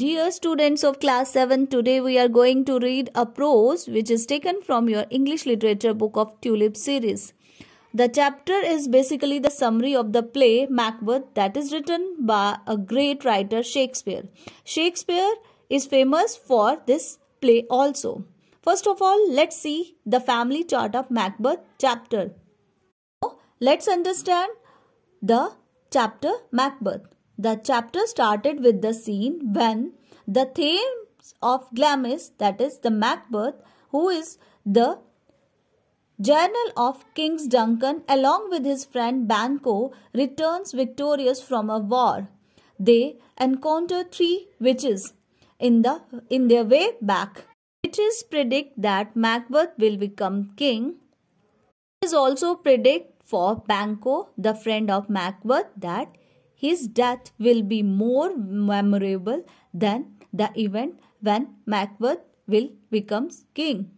Dear students of class 7, today we are going to read a prose which is taken from your English literature book of Tulip series. The chapter is basically the summary of the play Macbeth that is written by a great writer Shakespeare. Shakespeare is famous for this play also. First of all, let's see the family chart of Macbeth chapter. So, let's understand the chapter Macbeth. The chapter started with the scene when the Thames of Glamis, that is the Macbeth, who is the Journal of King's Duncan, along with his friend Banquo, returns victorious from a war. They encounter three witches in, the, in their way back. Witches predict that Macbeth will become king. It is also predict for Banquo, the friend of Macbeth, that his death will be more memorable than the event when Macbeth will become king.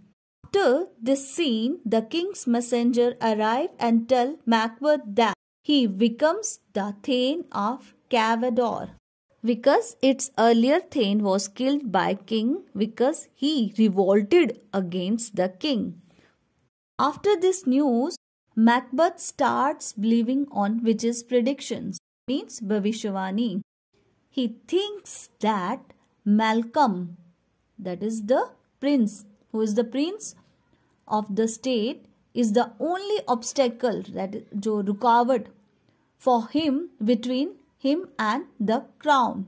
After this scene, the king's messenger arrive and tell Macbeth that he becomes the Thane of Cavador. Because its earlier Thane was killed by king because he revolted against the king. After this news, Macbeth starts believing on witches' predictions means Bhavishwani, He thinks that Malcolm, that is the prince, who is the prince of the state, is the only obstacle that jo recovered for him between him and the crown.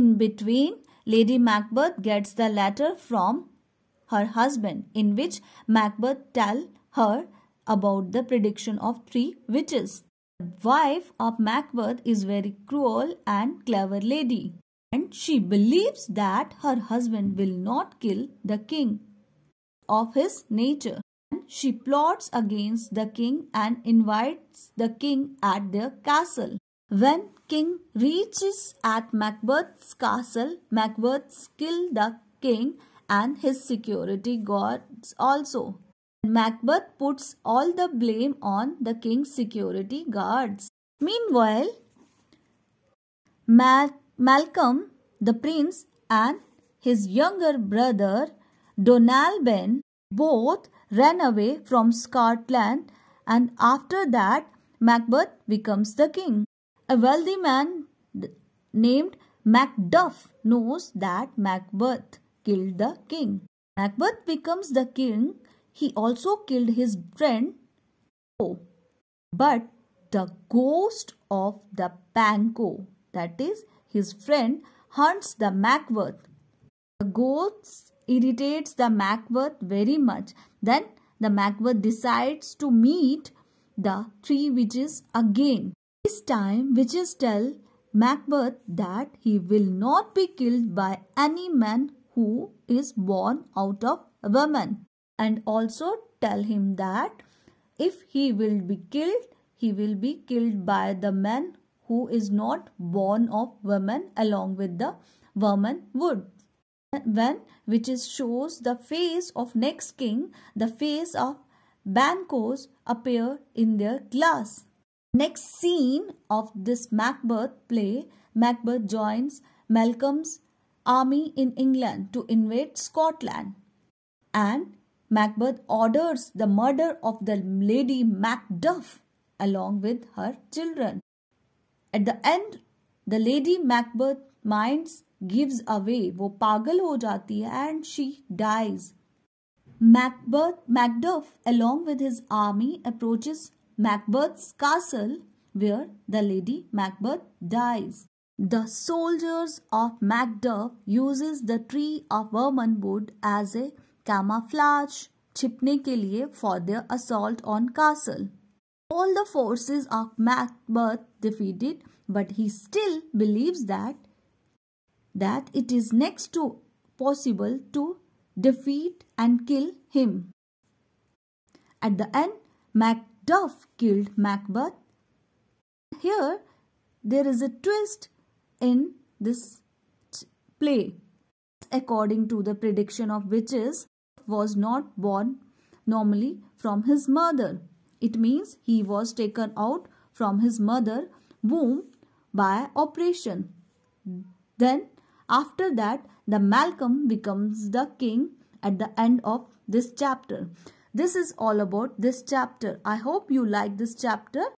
In between, Lady Macbeth gets the letter from her husband in which Macbeth tell her about the prediction of three witches wife of Macbeth is very cruel and clever lady and she believes that her husband will not kill the king of his nature. And she plots against the king and invites the king at their castle. When king reaches at Macbeth's castle, Macbeth kills the king and his security guards also. Macbeth puts all the blame on the king's security guards. Meanwhile, Mal Malcolm, the prince, and his younger brother Donalbain both ran away from Scotland and after that Macbeth becomes the king. A wealthy man named Macduff knows that Macbeth killed the king. Macbeth becomes the king he also killed his friend But the ghost of the Panko, that is his friend, hunts the Macworth. The ghost irritates the Macworth very much. Then the Macworth decides to meet the three witches again. This time witches tell Macbeth that he will not be killed by any man who is born out of woman and also tell him that if he will be killed, he will be killed by the man who is not born of woman along with the woman wood. When which is shows the face of next king, the face of Banquo's appear in their glass. Next scene of this Macbeth play, Macbeth joins Malcolm's army in England to invade Scotland and Macbeth orders the murder of the lady Macduff along with her children. At the end, the lady Macbeth minds gives away, वो पागल हो जाती है and she dies. Macbeth, Macduff along with his army approaches Macbeth's castle where the lady Macbeth dies. The soldiers of Macduff uses the tree of wood as a camouflage छिपने के लिए for their assault on castle all the forces of Macbeth defeated but he still believes that that it is next to possible to defeat and kill him. At the end, Macduff killed Macbeth. Here, there is a twist in this play, according to the prediction of witches was not born normally from his mother. It means he was taken out from his mother womb by operation. Then after that the Malcolm becomes the king at the end of this chapter. This is all about this chapter. I hope you like this chapter